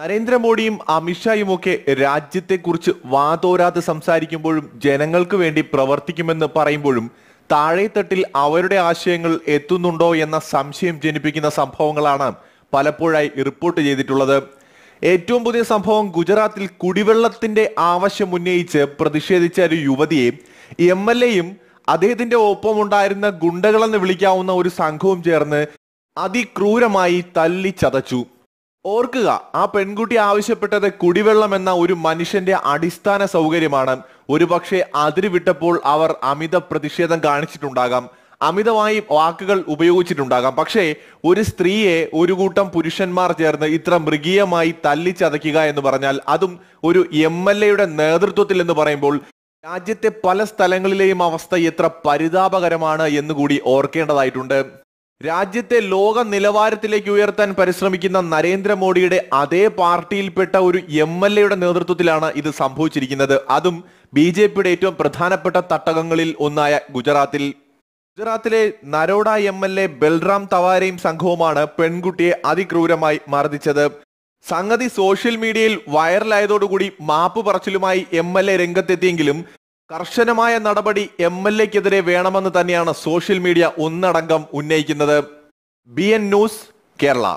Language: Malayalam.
നരേന്ദ്രമോദിയും അമിത്ഷായും ഒക്കെ രാജ്യത്തെക്കുറിച്ച് വാതോരാതെ സംസാരിക്കുമ്പോഴും ജനങ്ങൾക്ക് വേണ്ടി പ്രവർത്തിക്കുമെന്ന് പറയുമ്പോഴും തട്ടിൽ അവരുടെ ആശയങ്ങൾ എത്തുന്നുണ്ടോ എന്ന സംശയം ജനിപ്പിക്കുന്ന സംഭവങ്ങളാണ് പലപ്പോഴായി റിപ്പോർട്ട് ചെയ്തിട്ടുള്ളത് ഏറ്റവും പുതിയ സംഭവം ഗുജറാത്തിൽ കുടിവെള്ളത്തിന്റെ ആവശ്യം ഉന്നയിച്ച് പ്രതിഷേധിച്ച ഒരു യുവതിയെ എം എൽ എയും അദ്ദേഹത്തിന്റെ ഉണ്ടായിരുന്ന ഗുണ്ടകളെന്ന് വിളിക്കാവുന്ന ഒരു സംഘവും ചേർന്ന് അതിക്രൂരമായി തല്ലിച്ചതച്ചു ഓർക്കുക ആ പെൺകുട്ടി ആവശ്യപ്പെട്ടത് കുടിവെള്ളം എന്ന ഒരു മനുഷ്യന്റെ അടിസ്ഥാന സൗകര്യമാണ് ഒരുപക്ഷെ അതിരി വിട്ടപ്പോൾ അവർ അമിത പ്രതിഷേധം കാണിച്ചിട്ടുണ്ടാകാം അമിതമായി വാക്കുകൾ ഉപയോഗിച്ചിട്ടുണ്ടാകാം പക്ഷേ ഒരു സ്ത്രീയെ ഒരു കൂട്ടം പുരുഷന്മാർ ചേർന്ന് ഇത്ര മൃഗീയമായി തല്ലിച്ചതയ്ക്കുക എന്ന് പറഞ്ഞാൽ അതും ഒരു എം എൽ എയുടെ നേതൃത്വത്തിൽ എന്ന് പറയുമ്പോൾ രാജ്യത്തെ പല സ്ഥലങ്ങളിലെയും അവസ്ഥ എത്ര പരിതാപകരമാണ് എന്നുകൂടി ഓർക്കേണ്ടതായിട്ടുണ്ട് രാജ്യത്തെ ലോക നിലവാരത്തിലേക്ക് ഉയർത്താൻ പരിശ്രമിക്കുന്ന നരേന്ദ്രമോദിയുടെ അതേ പാർട്ടിയിൽപ്പെട്ട ഒരു എം എൽ എയുടെ നേതൃത്വത്തിലാണ് ഇത് സംഭവിച്ചിരിക്കുന്നത് അതും ബി ജെ പിയുടെ ഏറ്റവും പ്രധാനപ്പെട്ട തട്ടകങ്ങളിൽ ഒന്നായ ഗുജറാത്തിൽ ഗുജറാത്തിലെ Naroda M L A Balram തവാരയും സംഘവുമാണ് പെൺകുട്ടിയെ അതിക്രൂരമായി മർദ്ദിച്ചത് സംഗതി സോഷ്യൽ മീഡിയയിൽ വൈറലായതോടുകൂടി മാപ്പ് പറച്ചിലുമായി എം എൽ എ രംഗത്തെത്തിയെങ്കിലും കർശനമായ നടപടി എം എൽ എക്കെതിരെ വേണമെന്ന് തന്നെയാണ് സോഷ്യൽ മീഡിയ ഒന്നടങ്കം ഉന്നയിക്കുന്നത് ബി എൻ ന്യൂസ് കേരള